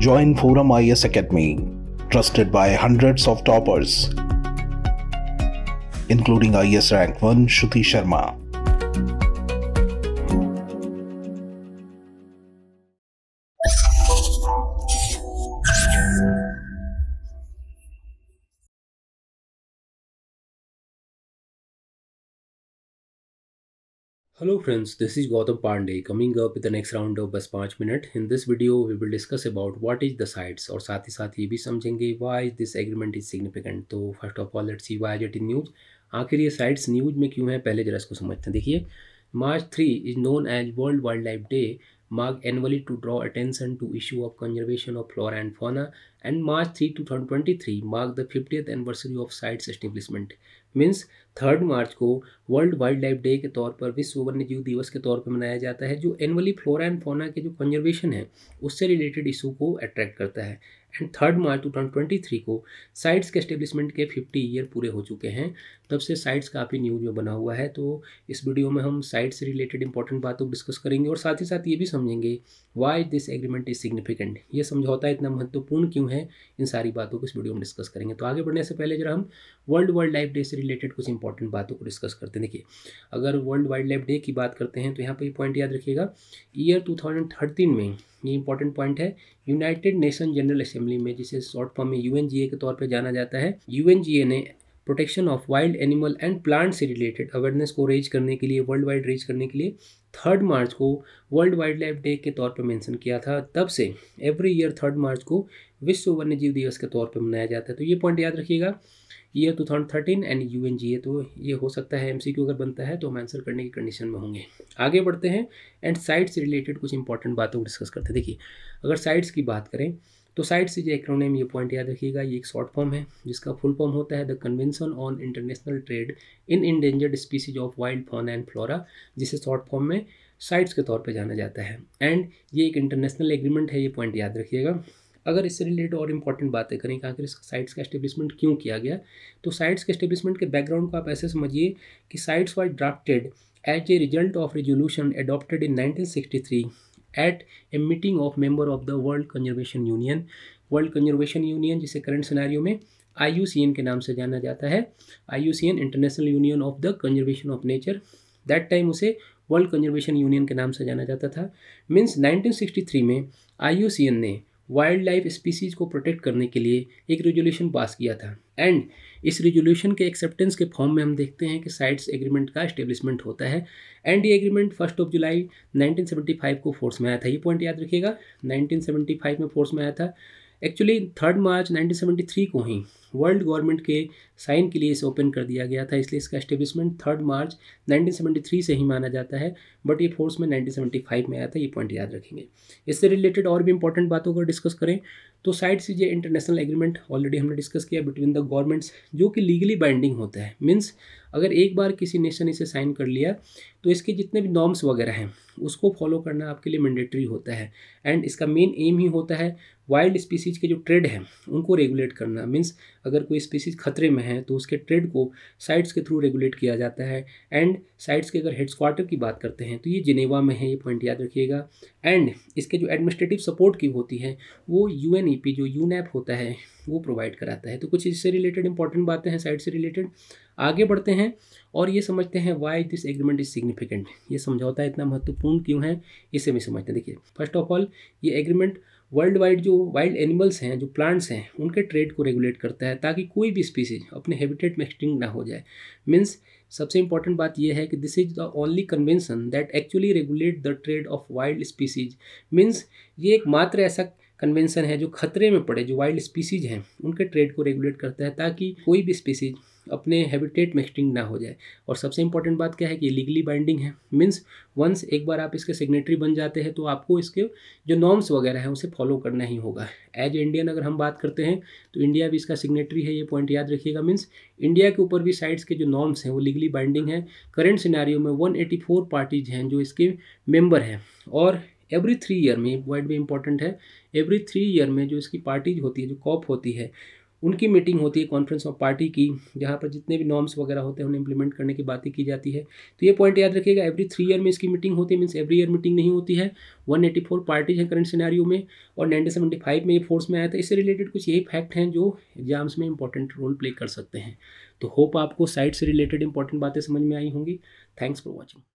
join Forum IS Academy, trusted by hundreds of toppers, including IS rank 1 Shruti Sharma. Hello friends this is Gautam Pandey coming up with the next round of बस पाँच minute in this video we will discuss about what is the CITES और साथ ही साथ ये भी समझेंगे why is this agreement is significant तो first of all let's see why it in news आखिर ये साइट्स न्यूज़ में क्यों है पहले जरा इसको समझते हैं देखिए March three is known as World Wild Life Day marked annually to draw attention to issue of conservation of flora and fauna and March 3, 2023 marked the 50th anniversary of CITES establishment means third March को World Wild Life day के तौर पर विश्व वन्य जीव दिवस के तौर पर मनाया जाता है जो एनुअली फ्लोरा एंड फोना के जो कंजर्वेशन है उससे रिलेटेड इशू को अट्रैक्ट करता है and third March two thousand twenty three को साइट्स के एस्टेब्लिशमेंट के फिफ्टी ईयर पूरे हो चुके हैं तब से साइट्स काफ़ी न्यूज़ में बना हुआ है तो इस वीडियो में हम साइट्स से रिलेटेड इंपॉर्टेंट बातों को डिस्कस करेंगे और साथ ही साथ ये भी समझेंगे why this agreement is significant ये समझौता इतना महत्वपूर्ण क्यों है इन सारी बातों को इस वीडियो में डिस्कस करेंगे तो आगे बढ़ने से पहले जरा हम वर्ल्ड वाइल्ड लाइफ डे से रिलेटेड कुछ इंपॉर्टेंट बातों को डिस्कस करते हैं देखिए अगर वर्ल्ड वाइल्ड लाइफ डे की बात करते हैं तो यहाँ पर ये पॉइंट याद रखिएगा ईयर टू में ये इंपॉर्टेंट पॉइंट है यूनाइटेड नेशन जनरल असेंबली में जिसे शॉर्ट फॉर्म में यू के तौर पर जाना जाता है यू ने protection of wild animal and plant से रिलेटेड अवेयरनेस को रेज करने के लिए वर्ल्ड वाइड रेज करने के लिए थर्ड मार्च को वर्ल्ड वाइल्ड लाइफ डे के तौर पर मेंशन किया था तब से एवरी ईयर थर्ड मार्च को विश्व वन्य जीव दिवस के तौर पर मनाया जाता है तो ये पॉइंट याद रखिएगा ये two thousand thirteen and U N G A तो ये हो सकता है एम सी क्यू अगर बनता है तो हम आंसर करने की कंडीशन में होंगे आगे बढ़ते हैं एंड साइट्स से रिलेटेड कुछ इंपॉर्टेंट बातों को डिस्कस करते हैं देखिए अगर साइट्स की बात करें तो साइट्स जो एक्रोनेम ये पॉइंट याद रखिएगा ये एक शॉर्ट फॉर्म है जिसका फुल फॉर्म होता है the convention on international trade in endangered species of wild fauna and flora जिसे शॉर्ट फॉर्म में साइट्स के तौर पर जाना जाता है एंड ये एक इंटरनेशनल एग्रीमेंट है ये पॉइंट याद रखिएगा अगर इससे रिलेटेड और इंपॉर्टेंट बातें करें कि आखिर इसका साइट्स का एस्टेब्लिशमेंट क्यों किया गया तो साइट्स के एस्टेब्लिशमेंट के बैकग्राउंड को आप ऐसे समझिए कि CITES why drafted as a result of resolution adopted in 1963 at a meeting of member of the World Conservation Union World Conservation Union जिसे करंट सिनारियों में आई के नाम से जाना जाता है I International Union of the Conservation of Nature that time उसे World Conservation Union के नाम से जाना जाता था मीन्स 1963 में आई ने वाइल्ड लाइफ स्पीसीज को प्रोटेक्ट करने के लिए एक रेजोल्यूशन पास किया था एंड इस रेजोल्यूशन के एक्सेप्टेंस के फॉर्म में हम देखते हैं कि साइट्स एग्रीमेंट का स्टेब्लिशमेंट होता है एंड ये एग्रीमेंट फर्स्ट ऑफ जुलाई 1975 को फोर्स में आया था ये पॉइंट याद रखिएगा 1975 में फोर्स में आया था एक्चुअली थर्ड मार्च 1973 को ही वर्ल्ड गवर्नमेंट के साइन के लिए इसे ओपन कर दिया गया था इसलिए इसका एस्टेब्लिशमेंट थर्ड मार्च 1973 से ही माना जाता है बट ये फोर्स में 1975 में आया था ये पॉइंट याद रखेंगे इससे रिलेटेड और भी इंपॉर्टेंट बातों को डिस्कस करें तो साइड ये इंटरनेशनल एग्रीमेंट ऑलरेडी हमने डिस्कस किया बिटवीन द गवर्नमेंट्स जो कि लीगली बाइंडिंग होता है मीन्स अगर एक बार किसी नेशन इसे साइन कर लिया तो इसके जितने भी नॉर्म्स वगैरह हैं उसको फॉलो करना आपके लिए मैंडेटरी होता है एंड इसका मेन एम ही होता है वाइल्ड स्पीसीज के जो ट्रेड हैं उनको रेगुलेट करना मीन्स अगर कोई स्पीसीज खतरे में है तो उसके ट्रेड को साइट्स के थ्रू रेगुलेट किया जाता है एंड साइट्स के अगर हेड्स क्वार्टर की बात करते हैं तो ये जिनेवा में है ये पॉइंट याद रखिएगा एंड इसके जो एडमिनिस्ट्रेटिव सपोर्ट की होती है वो यू जो यू होता है वो प्रोवाइड कराता है तो कुछ इससे रिलेटेड इंपॉर्टेंट बातें हैं साइट से रिलेटेड आगे बढ़ते हैं और ये समझते हैं why this agreement is significant ये समझौता इतना महत्वपूर्ण क्यों है इसे भी समझते हैं देखिए फर्स्ट ऑफ ऑल ये एग्रीमेंट वर्ल्ड वाइड जो वाइल्ड एनिमल्स हैं जो प्लांट्स हैं उनके ट्रेड को रेगुलेट करता है ताकि कोई भी स्पीसीज अपने हैबिटेट में एक्सटिंग ना हो जाए मीन्स सबसे इंपॉर्टेंट बात यह है कि this is the only convention that actually regulate the trade of wild species means ये एक मात्र ऐसा कन्वेंसन है जो खतरे में पड़े जो वाइल्ड स्पीसीज हैं उनके ट्रेड को रेगुलेट करता है ताकि कोई भी स्पीसीज अपने हैबिटेट में एक्सटिंग ना हो जाए और सबसे इंपॉर्टेंट बात क्या है कि लीगली बाइंडिंग है मीन्स वंस एक बार आप इसके सिग्नेटरी बन जाते हैं तो आपको इसके जो नॉर्म्स वगैरह हैं उसे फॉलो करना ही होगा एज इंडियन अगर हम बात करते हैं तो इंडिया भी इसका सिग्नेटरी है ये पॉइंट याद रखिएगा मीन्स इंडिया के ऊपर भी साइड्स के जो नॉर्म्स हैं वो लीगली बाइंडिंग है करेंट सिनारियो में वन पार्टीज हैं जो इसके मेम्बर हैं और एवरी थ्री ईयर में वर्ड भी इंपॉर्टेंट है एवरी थ्री ईयर में जो इसकी पार्टीज होती है जो कॉप होती है उनकी मीटिंग होती है कॉन्फ्रेंस ऑफ पार्टी की जहाँ पर जितने भी नॉर्म्स वगैरह होते हैं उन्हें इंप्लीमेंट करने की बातें की जाती है तो ये पॉइंट याद रखिएगा एवरी थ्री ईयर में इसकी मीटिंग होती है मीन्स एवरी ईयर मीटिंग नहीं होती है वन एटी फोर पार्टीज हैं करंट सिनेरियो में और नाइनटीन सेवेंटी फाइव में ये फोर्स में आया था इससे रिलेटेड कुछ यही फैक्ट हैं जो एग्जाम्स में इंपॉर्टेंट रोल प्ले कर सकते हैं तो होप आपको साइट से रिलेटेड इंपॉर्टेंट बातें समझ में आई होंगी थैंक्स फॉर वॉचिंग